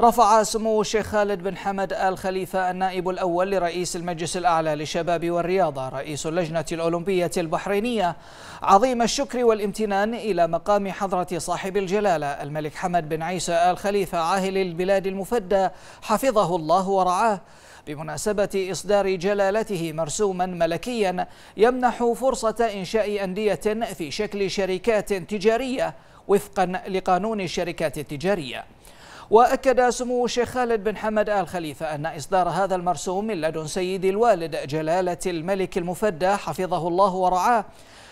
رفع سمو الشيخ خالد بن حمد آل خليفة النائب الأول لرئيس المجلس الأعلى للشباب والرياضة رئيس اللجنة الأولمبية البحرينية عظيم الشكر والامتنان إلى مقام حضرة صاحب الجلالة الملك حمد بن عيسى آل خليفة عاهل البلاد المفدى حفظه الله ورعاه بمناسبة إصدار جلالته مرسوما ملكيا يمنح فرصة إنشاء أندية في شكل شركات تجارية وفقا لقانون الشركات التجارية وأكد سمو الشيخ خالد بن حمد آل خليفة أن إصدار هذا المرسوم من لدن سيد الوالد جلالة الملك المفدى حفظه الله ورعاه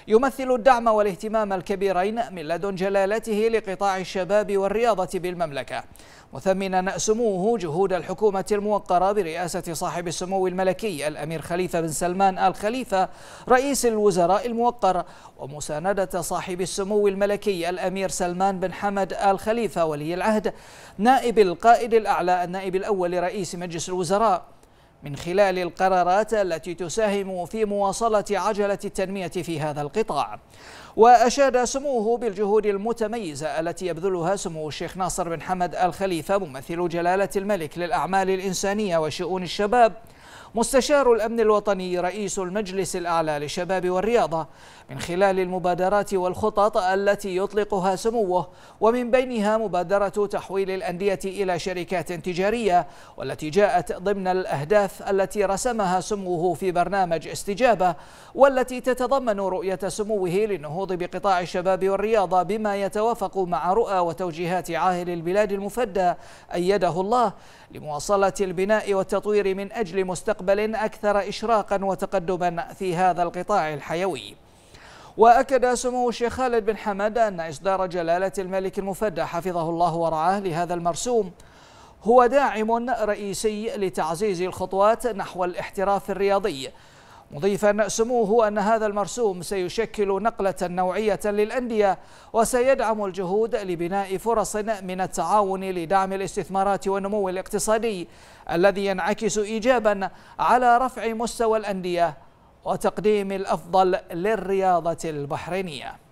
يمثل الدعم والاهتمام الكبيرين من لدن جلالته لقطاع الشباب والرياضة بالمملكة مثمنا سموه جهود الحكومة الموقرة برئاسة صاحب السمو الملكي الأمير خليفة بن سلمان آل خليفة رئيس الوزراء الموقر ومساندة صاحب السمو الملكي الأمير سلمان بن حمد آل خليفة ولي العهد نائب القائد الأعلى النائب الأول لرئيس مجلس الوزراء من خلال القرارات التي تساهم في مواصلة عجلة التنمية في هذا القطاع وأشاد سموه بالجهود المتميزة التي يبذلها سمو الشيخ ناصر بن حمد الخليفة ممثل جلالة الملك للأعمال الإنسانية وشؤون الشباب مستشار الأمن الوطني رئيس المجلس الأعلى للشباب والرياضة من خلال المبادرات والخطط التي يطلقها سموه ومن بينها مبادرة تحويل الأندية إلى شركات تجارية والتي جاءت ضمن الأهداف التي رسمها سموه في برنامج استجابة والتي تتضمن رؤية سموه للنهوض بقطاع الشباب والرياضة بما يتوافق مع رؤى وتوجيهات عاهل البلاد المفدى أيده الله لمواصلة البناء والتطوير من أجل مستقبل مستقبل أكثر إشراقا وتقدما في هذا القطاع الحيوي وأكد سمو الشيخ خالد بن حمد أن إصدار جلالة الملك المفدى حفظه الله ورعاه لهذا المرسوم هو داعم رئيسي لتعزيز الخطوات نحو الاحتراف الرياضي مضيفا سموه أن هذا المرسوم سيشكل نقلة نوعية للأندية وسيدعم الجهود لبناء فرص من التعاون لدعم الاستثمارات والنمو الاقتصادي الذي ينعكس إيجابا على رفع مستوى الأندية وتقديم الأفضل للرياضة البحرينية